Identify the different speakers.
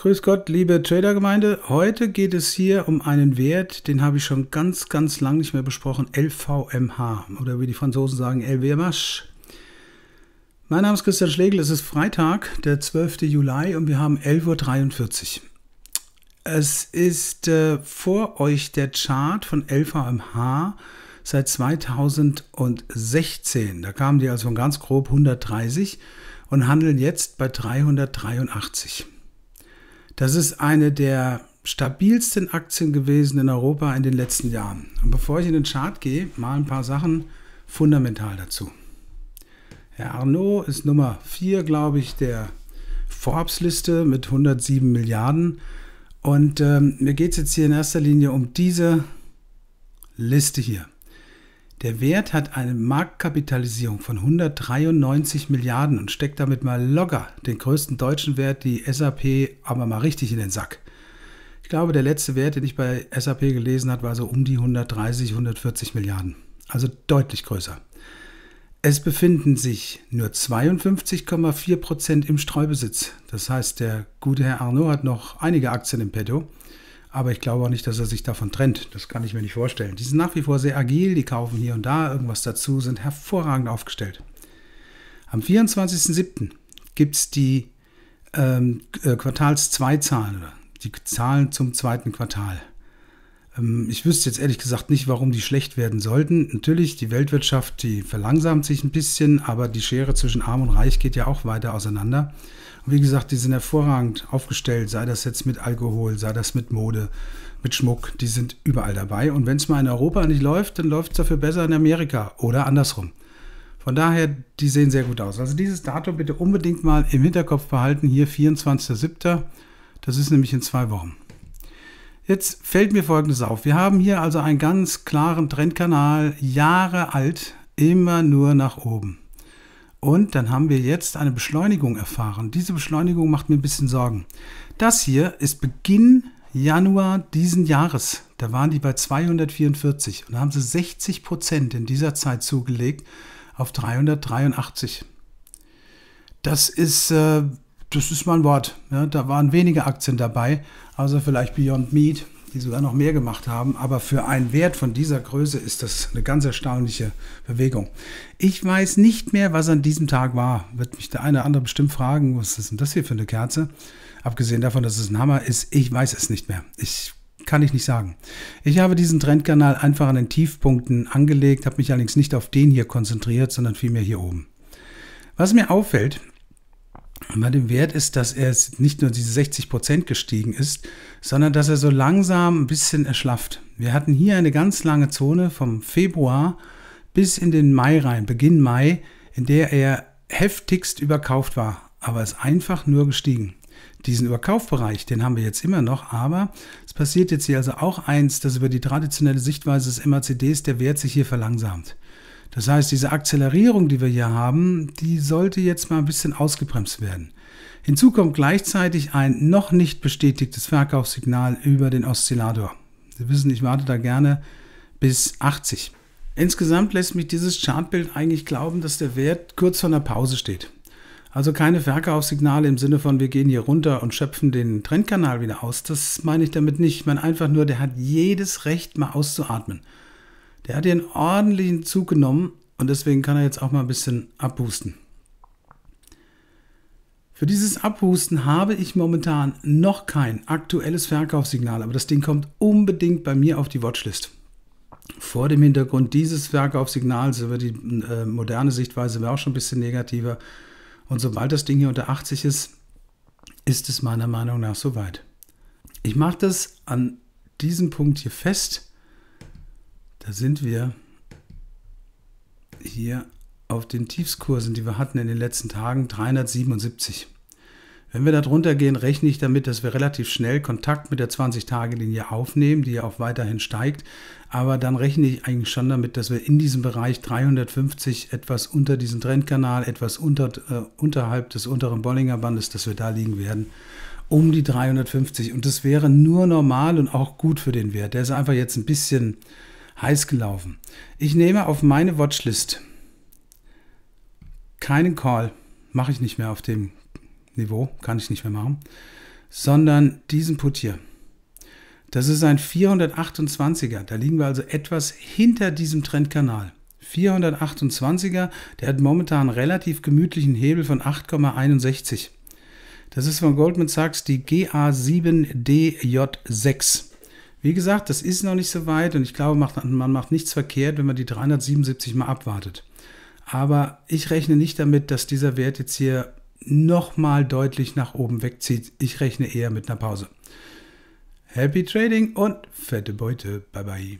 Speaker 1: Grüß Gott, liebe Trader-Gemeinde. Heute geht es hier um einen Wert, den habe ich schon ganz, ganz lang nicht mehr besprochen. LVMH oder wie die Franzosen sagen, LVMH. Mein Name ist Christian Schlegel. Es ist Freitag, der 12. Juli und wir haben 11.43 Uhr. Es ist äh, vor euch der Chart von LVMH seit 2016. Da kamen die also von ganz grob 130 und handeln jetzt bei 383. Das ist eine der stabilsten Aktien gewesen in Europa in den letzten Jahren. Und bevor ich in den Chart gehe, mal ein paar Sachen fundamental dazu. Herr Arnaud ist Nummer 4, glaube ich, der Forbes-Liste mit 107 Milliarden. Und ähm, mir geht es jetzt hier in erster Linie um diese Liste hier. Der Wert hat eine Marktkapitalisierung von 193 Milliarden und steckt damit mal locker den größten deutschen Wert, die SAP, aber mal richtig in den Sack. Ich glaube, der letzte Wert, den ich bei SAP gelesen habe, war so um die 130, 140 Milliarden. Also deutlich größer. Es befinden sich nur 52,4 Prozent im Streubesitz. Das heißt, der gute Herr Arnaud hat noch einige Aktien im Petto. Aber ich glaube auch nicht, dass er sich davon trennt. Das kann ich mir nicht vorstellen. Die sind nach wie vor sehr agil, die kaufen hier und da irgendwas dazu, sind hervorragend aufgestellt. Am 24.07. gibt es die ähm, äh, Quartals-2-Zahlen, die Zahlen zum zweiten Quartal. Ähm, ich wüsste jetzt ehrlich gesagt nicht, warum die schlecht werden sollten. Natürlich, die Weltwirtschaft, die verlangsamt sich ein bisschen, aber die Schere zwischen Arm und Reich geht ja auch weiter auseinander. Und wie gesagt, die sind hervorragend aufgestellt, sei das jetzt mit Alkohol, sei das mit Mode, mit Schmuck, die sind überall dabei. Und wenn es mal in Europa nicht läuft, dann läuft es dafür besser in Amerika oder andersrum. Von daher, die sehen sehr gut aus. Also dieses Datum bitte unbedingt mal im Hinterkopf behalten, hier 24.07. Das ist nämlich in zwei Wochen. Jetzt fällt mir Folgendes auf. Wir haben hier also einen ganz klaren Trendkanal, Jahre alt, immer nur nach oben. Und dann haben wir jetzt eine Beschleunigung erfahren. Diese Beschleunigung macht mir ein bisschen Sorgen. Das hier ist Beginn Januar diesen Jahres. Da waren die bei 244 und da haben sie 60 Prozent in dieser Zeit zugelegt auf 383. Das ist äh, das ist mein Wort. Ja, da waren wenige Aktien dabei, außer vielleicht Beyond Meat, die sogar noch mehr gemacht haben. Aber für einen Wert von dieser Größe ist das eine ganz erstaunliche Bewegung. Ich weiß nicht mehr, was an diesem Tag war. Wird mich der eine oder andere bestimmt fragen, was ist denn das hier für eine Kerze? Abgesehen davon, dass es ein Hammer ist, ich weiß es nicht mehr. Ich kann ich nicht sagen. Ich habe diesen Trendkanal einfach an den Tiefpunkten angelegt, habe mich allerdings nicht auf den hier konzentriert, sondern vielmehr hier oben. Was mir auffällt, und bei dem Wert ist, dass er nicht nur diese 60 Prozent gestiegen ist, sondern dass er so langsam ein bisschen erschlafft. Wir hatten hier eine ganz lange Zone vom Februar bis in den Mai rein, Beginn Mai, in der er heftigst überkauft war, aber ist einfach nur gestiegen. Diesen Überkaufbereich, den haben wir jetzt immer noch, aber es passiert jetzt hier also auch eins, dass über die traditionelle Sichtweise des MACDs der Wert sich hier verlangsamt. Das heißt, diese Akzelerierung, die wir hier haben, die sollte jetzt mal ein bisschen ausgebremst werden. Hinzu kommt gleichzeitig ein noch nicht bestätigtes Verkaufssignal über den Oszillator. Sie wissen, ich warte da gerne bis 80. Insgesamt lässt mich dieses Chartbild eigentlich glauben, dass der Wert kurz vor einer Pause steht. Also keine Verkaufssignale im Sinne von, wir gehen hier runter und schöpfen den Trendkanal wieder aus. Das meine ich damit nicht. Ich meine einfach nur, der hat jedes Recht, mal auszuatmen. Der hat hier einen ordentlichen Zug genommen und deswegen kann er jetzt auch mal ein bisschen abhusten. Für dieses Abhusten habe ich momentan noch kein aktuelles Verkaufssignal, aber das Ding kommt unbedingt bei mir auf die Watchlist. Vor dem Hintergrund dieses Verkaufssignals über die äh, moderne Sichtweise wäre auch schon ein bisschen negativer. Und sobald das Ding hier unter 80 ist, ist es meiner Meinung nach soweit. Ich mache das an diesem Punkt hier fest da sind wir hier auf den Tiefskursen, die wir hatten in den letzten Tagen, 377. Wenn wir da drunter gehen, rechne ich damit, dass wir relativ schnell Kontakt mit der 20-Tage-Linie aufnehmen, die ja auch weiterhin steigt. Aber dann rechne ich eigentlich schon damit, dass wir in diesem Bereich 350 etwas unter diesem Trendkanal, etwas unter, äh, unterhalb des unteren Bollinger Bandes, dass wir da liegen werden. Um die 350. Und das wäre nur normal und auch gut für den Wert. Der ist einfach jetzt ein bisschen heiß gelaufen. Ich nehme auf meine Watchlist keinen Call, mache ich nicht mehr auf dem Niveau, kann ich nicht mehr machen, sondern diesen Put hier. Das ist ein 428er, da liegen wir also etwas hinter diesem Trendkanal. 428er, der hat momentan einen relativ gemütlichen Hebel von 8,61. Das ist von Goldman Sachs die GA7DJ6. Wie gesagt, das ist noch nicht so weit und ich glaube, man macht nichts verkehrt, wenn man die 377 mal abwartet. Aber ich rechne nicht damit, dass dieser Wert jetzt hier nochmal deutlich nach oben wegzieht. Ich rechne eher mit einer Pause. Happy Trading und fette Beute. Bye bye.